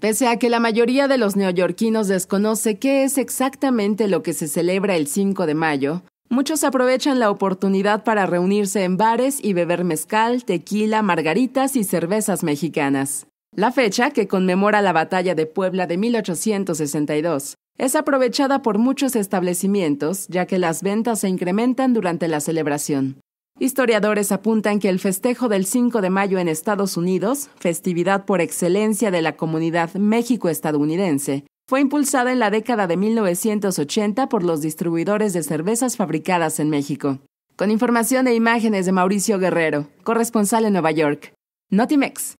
Pese a que la mayoría de los neoyorquinos desconoce qué es exactamente lo que se celebra el 5 de mayo, muchos aprovechan la oportunidad para reunirse en bares y beber mezcal, tequila, margaritas y cervezas mexicanas. La fecha, que conmemora la batalla de Puebla de 1862, es aprovechada por muchos establecimientos, ya que las ventas se incrementan durante la celebración. Historiadores apuntan que el festejo del 5 de mayo en Estados Unidos, festividad por excelencia de la comunidad México-estadounidense, fue impulsada en la década de 1980 por los distribuidores de cervezas fabricadas en México. Con información e imágenes de Mauricio Guerrero, corresponsal en Nueva York. Notimex,